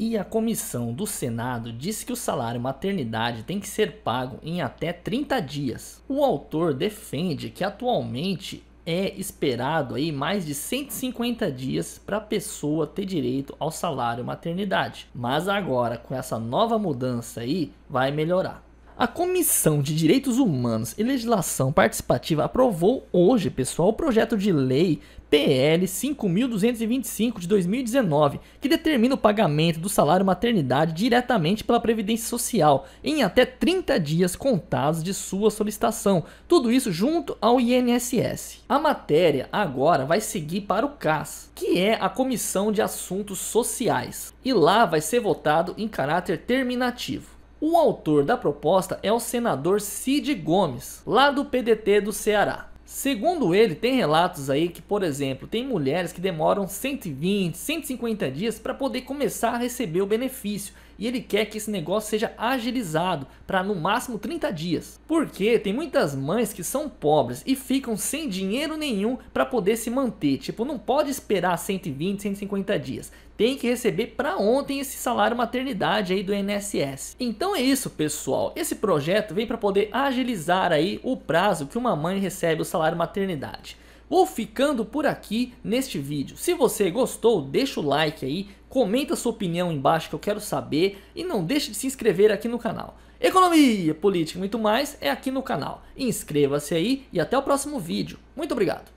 E a comissão do Senado disse que o salário maternidade tem que ser pago em até 30 dias. O autor defende que atualmente é esperado aí mais de 150 dias para a pessoa ter direito ao salário maternidade. Mas agora com essa nova mudança aí vai melhorar. A Comissão de Direitos Humanos e Legislação Participativa aprovou hoje, pessoal, o projeto de lei PL 5225 de 2019, que determina o pagamento do salário maternidade diretamente pela Previdência Social em até 30 dias contados de sua solicitação, tudo isso junto ao INSS. A matéria agora vai seguir para o CAS, que é a Comissão de Assuntos Sociais, e lá vai ser votado em caráter terminativo. O autor da proposta é o senador Cid Gomes, lá do PDT do Ceará. Segundo ele, tem relatos aí que, por exemplo, tem mulheres que demoram 120, 150 dias para poder começar a receber o benefício. E ele quer que esse negócio seja agilizado para no máximo 30 dias. Porque tem muitas mães que são pobres e ficam sem dinheiro nenhum para poder se manter. Tipo, não pode esperar 120, 150 dias. Tem que receber para ontem esse salário maternidade aí do INSS. Então é isso, pessoal. Esse projeto vem para poder agilizar aí o prazo que uma mãe recebe o salário falar maternidade. Vou ficando por aqui neste vídeo. Se você gostou, deixa o like aí, comenta sua opinião embaixo que eu quero saber e não deixe de se inscrever aqui no canal. Economia, política e muito mais é aqui no canal. Inscreva-se aí e até o próximo vídeo. Muito obrigado!